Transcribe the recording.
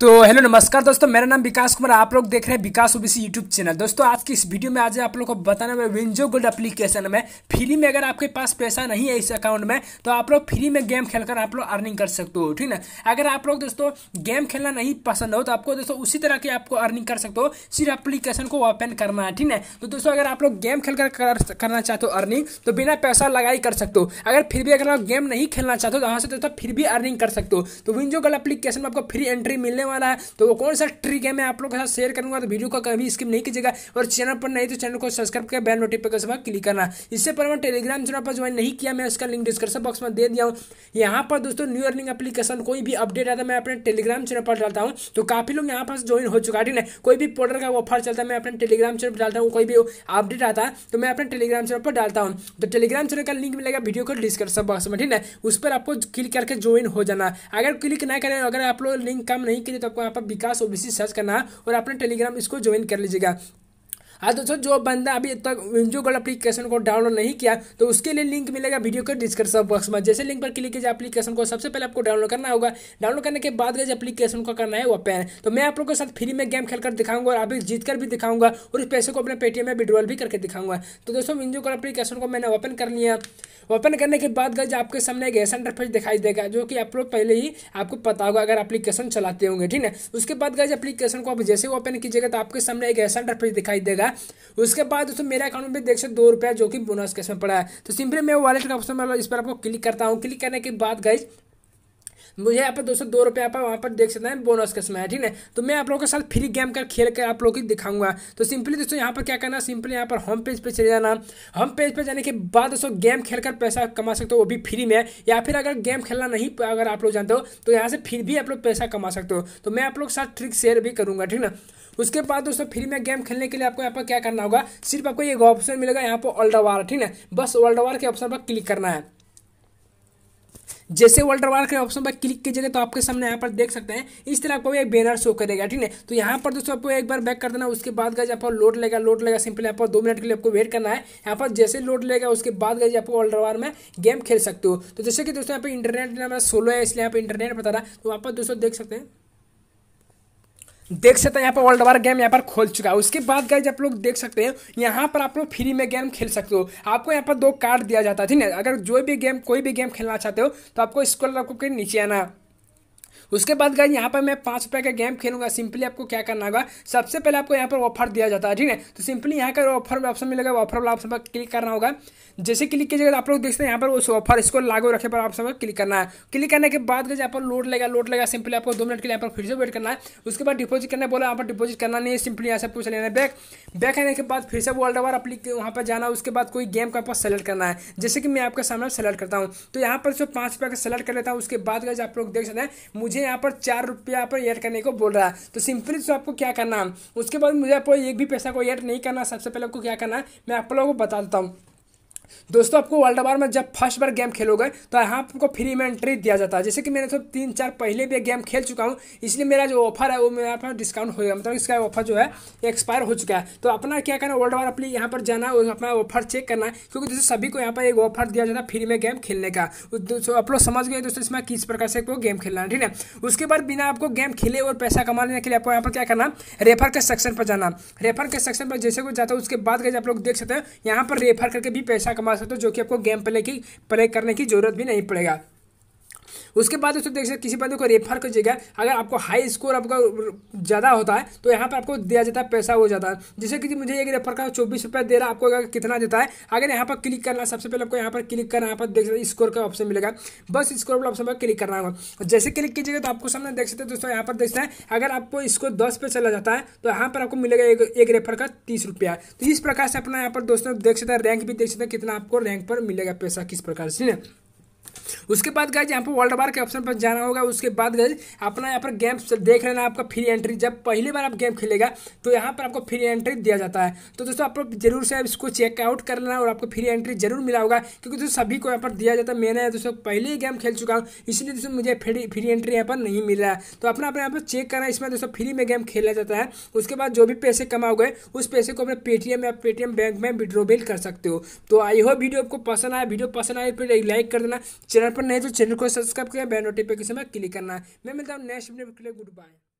तो हेलो नमस्कार दोस्तों मेरा नाम विकास कुमार आप लोग देख रहे हैं विकास ओबीसी यूट्यूब चैनल दोस्तों आज की इस वीडियो में आज आप लोग को बताने वाला विंजो गोल्ड एप्लीकेशन में फ्री में अगर आपके पास पैसा नहीं है इस अकाउंट में तो आप लोग फ्री में गेम खेलकर आप लोग अर्निंग कर सकते हो ठीक ना अगर आप लोग दोस्तों गेम खेलना नहीं पसंद हो तो आपको दोस्तों उसी तरह की आपको अर्निंग कर सकते हो सिर्फ अप्लीकेशन को ओपन करना है ठीक है तो दोस्तों अगर आप लोग गेम खेल कर करना चाहते हो अर्निंग तो बिना पैसा लगाई कर सकते हो अगर फिर भी अगर आप गेम नहीं खेलना चाहते हो तो वहाँ से दोस्तों फिर भी अर्निंग कर सकते हो तो विंजो गोल्ड अप्लीकेशन में आपको फ्री एंट्री मिलने वाला है तो वो कौन सा ट्रिक है मैं आप लोगों के साथ शेयर करूंगा तो वीडियो को कभी स्किप नहीं कीजिएगा और चैनल पर नहीं तो चैनल को सब्सक्राइब कर बैल नोटिफिकेशन पर क्लिक करना इससे पर मैं टेलीग्राम चैनल पर ज्वाइन नहीं किया मैं उसका लिंक डिस्क्रिप्शन बॉक्स में दे दिया हूँ यहाँ पर दोस्तों न्यू अर्निंग एप्लीकेशन कोई भी अपडेट आता है मैं अपने टेलीग्राम चैनल पर डालता हूँ तो काफ़ी लोग यहाँ पर ज्वाइन हो चुका ठीक है कोई भी पोर्टल का ऑफर चलता है मैं अपने टेलीग्राम चैनल पर डालता हूँ कोई भी अपडेट आता है तो मैं अपने टेलीग्राम चैनल पर डालता हूँ तो टेलीग्राम चैनल का लिंक मिलेगा वीडियो को डिस्क्रिप्शन बॉक्स में ठीक है उस पर आपको क्लिक करके ज्वाइन हो जाना अगर क्लिक ना करें अगर आप लोग लिंक काम नहीं चाहिए तो आपको यहाँ पर विकास ओबीसी सर्च करना है और अपने टेलीग्राम इसको ज्वाइन कर लीजिएगा हाँ दोस्तों जो बंदा अभी तक विंजो गोल्ड अपलीकेशन को डाउनलोड नहीं किया तो उसके लिए लिंक मिलेगा वीडियो के डिस्क्रिप्शन बॉक्स में जैसे लिंक पर क्लिक कीजिए अपलीकेशन को सबसे पहले आपको डाउनलोड करना होगा डाउनलोड करने के बाद गए अपलीकेशन को करना है ओपन तो मैं आप लोग के साथ फ्री में गेम खेल कर दिखाऊंगा और अभी जीत कर भी दिखाऊंगा और इस पैसे को अपने पेटीएम में विड्रॉल भी करके दिखाऊंगा तो दोस्तों विंजो गोल्ड अपलीकेशन को मैंने ओपन कर लिया ओपन करने के बाद गज आपके सामने एक ऐसा इंटरफेस दिखाई देगा जो कि आप लोग पहले ही आपको पता होगा अगर एप्लीकेशन चलाते होंगे ठीक है उसके बाद गज एप्लीकेशन को आप जैसे ओपन कीजिएगा तो आपके सामने एक ऐसा इंटरफेस दिखाई देगा है उसके बाद दोस्तों मेरे अकाउंट में देख सकते दो रुपया जो कि बोनस कैश में पड़ा है तो सिंपली मैं वॉलेट का ऑप्शन इस पर आपको क्लिक करता हूँ क्लिक करने के बाद गाइज मुझे यहाँ पर दोस्तों दो रुपये आप वहाँ पर देख सकते हैं बोनस का समय है ठीक है तो मैं आप लोगों के साथ फ्री गेम कर खेल कर आप लोग दिखाऊंगा तो सिंपली दोस्तों यहाँ पर क्या करना सिंपली यहाँ पर होम पेज पर चले जाना होम पेज पर जाने के बाद दोस्तों गेम खेल कर पैसा कमा सकते हो वो भी फ्री में या फिर अगर गेम खेलना नहीं अगर आप लोग जानते हो तो यहाँ से फिर भी आप लोग पैसा कमा सकते हो तो मैं आप लोग के साथ ट्रिक शेयर भी करूँगा ठीक ना उसके बाद दोस्तों फ्री में गेम खेलने के लिए आपको यहाँ पर क्या करना होगा सिर्फ आपको एक ऑप्शन मिलेगा यहाँ पर वर्ल्ड वार ठीक है बस वर्ल्ड वार के ऑप्शन पर क्लिक करना है जैसे वर्ल्ड वार के ऑप्शन पर क्लिक कीजिएगा तो आपके सामने यहाँ पर देख सकते हैं इस तरह आपको एक बैनर शो करेगा ठीक है तो यहाँ पर दोस्तों आपको एक बार बैक कर देना उसके बाद गए आपको लोड लेगा लोड लेगा सिंपली आपको दो मिनट के लिए आपको वेट करना है यहाँ पर जैसे लोड लेगा उसके बाद गए आपको वर्ल्ड वार में गेम खेल सकते हो तो जैसे कि दोस्तों यहाँ पर इंटरनेट मेरा सोलो है इसलिए यहाँ पर इंटरनेट बता रहा तो वहाँ पर दोस्तों देख सकते हैं देख सकते हैं यहाँ पर वर्ल्ड वार गेम यहाँ पर खोल चुका है उसके बाद गाइज आप लोग देख सकते हैं यहाँ पर आप लोग फ्री में गेम खेल सकते हो आपको यहाँ पर दो कार्ड दिया जाता है ठीक है अगर जो भी गेम कोई भी गेम खेलना चाहते हो तो आपको स्कूल आपको नीचे आना उसके बाद गाइज यहाँ पर मैं पाँच रुपये का गेम खेलूंगा सिंपली आपको क्या करना होगा सबसे पहले आपको यहाँ पर ऑफर दिया जाता है ठीक है तो सिंपली यहाँ का ऑफर ऑप्शन मिलेगा ऑफर वाला ऑप्शन पर क्लिक करना होगा जैसे क्लिक कीजिएगा आप लोग देखते हैं यहाँ पर उस ऑफर इसको लागू रखे पर ऑप्शन पर क्लिक करना है क्लिक करने के बाद गए यहाँ पर लोड लेगा लोड लेगा सिंपली आपको दो मिनट के लिए यहाँ पर फिर से वेट करना है उसके बाद डिपोजिट करना बोला यहाँ पर डिपोजिट करना नहीं है सिंपली यहाँ से पूछ लेना है बैक बैक आने के बाद फिर से वर्ल्ड ओवर अपनी वहाँ पर जाना उसके बाद कोई गेम का आपको सेलेक्ट करना है जैसे कि मैं आपके सामने सेलेक्ट करता हूँ तो यहाँ पर जो पाँच रुपये का सेलेक्ट कर लेता हूँ उसके बाद गए आप लोग देख सकते हैं मुझे यहाँ पर चार रुपया पर ऐड करने को बोल रहा है तो सिंपली तो आपको क्या करना उसके बाद मुझे आपको एक भी पैसा को ऐड नहीं करना सबसे पहले आपको क्या करना मैं आप लोगों को बता देता हूँ दोस्तों आपको वर्ल्ड वार में जब फर्स्ट बार गेम खेलोगे तो यहाँ आपको फ्री में एंट्री दिया जाता है जैसे कि मैंने तो तीन चार पहले भी गेम खेल चुका हूँ इसलिए मेरा जो ऑफर है वो मेरा पास डिस्काउंट गया मतलब इसका ऑफर जो है एक्सपायर हो चुका है तो अपना क्या करना वर्ल्ड वार अपनी यहाँ पर जाना है अपना ऑफर चेक करना है क्योंकि दोस्तों सभी को यहाँ पर एक ऑफर दिया जाता है फ्री में गेम खेलने का तो आप लोग समझ गए दोस्तों इसमें किस प्रकार से आपको गेम खेलना है ठीक है उसके बाद बिना आपको गेम खेले और पैसा कमाने के लिए आपको यहाँ पर क्या करना रेफर के सेक्शन पर जाना रेफर के सेक्शन पर जैसे कुछ जाता है उसके बाद आप लोग देख सकते हैं यहाँ पर रेफर करके भी पैसा कमा सकते हो जो कि आपको गेम प्ले की प्ले करने की जरूरत भी नहीं पड़ेगा उसके बाद दोस्तों देख सकते किसी बंदे को रेफर कीजिएगा अगर आपको हाई स्कोर आपका ज़्यादा होता है तो यहाँ पर आपको दिया जाता है पैसा हो जाता है जैसे कि मुझे एक रेफर का चौबीस रुपया दे रहा है आपको कितना देता है अगर यहाँ पर क्लिक करना सबसे पहले आपको यहाँ पर क्लिक करना यहाँ पर देख सकते स्कोर का ऑप्शन मिलेगा बस स्कोर वाला ऑप्शन पर क्लिक करना होगा जैसे क्लिक कीजिएगा तो आपको सामने देख सकते हैं दोस्तों यहाँ पर देखते हैं अगर आपको स्कोर दस पे चला जाता है तो यहाँ पर आपको मिलेगा एक, रेफर का तीस रुपया तो इस प्रकार से अपना यहाँ पर दोस्तों देख सकते हैं रैंक भी देख सकते हैं कितना आपको रैंक पर मिलेगा पैसा किस प्रकार से उसके बाद गए यहाँ पर वर्ल्ड बार के ऑप्शन पर जाना होगा उसके बाद गए अपना यहाँ पर गेम देख लेना आपका फ्री एंट्री जब पहली बार आप गेम खेलेगा तो यहाँ पर आपको फ्री एंट्री दिया जाता है तो दोस्तों आप लोग जरूर से इसको चेकआउट कर लेना और आपको फ्री एंट्री जरूर मिला होगा क्योंकि दोस्तों सभी को यहाँ पर दिया जाता है मैंने दोस्तों पहले ही गेम खेल चुका हूँ इसलिए दोस्तों मुझे फ्री फ्री एंट्री यहाँ पर नहीं मिल रहा है तो अपना अपने यहाँ पर चेक करना इसमें दोस्तों फ्री में गेम खेला जाता है उसके बाद जो भी पैसे कमाओगे उस पैसे को अपने पेटीएम या पेटीएम बैंक में विड्रोबिल कर सकते हो तो आई हो वीडियो आपको पसंद आया वीडियो पसंद आए फिर लाइक कर देना चैनल चैनल पर नए तो चैनल को सब्सक्राइब करें बेल नोटिफिकेशन में क्लिक करना मैं मिलता हूँ नेक्स्ट वीडियो के लिए गुड बाय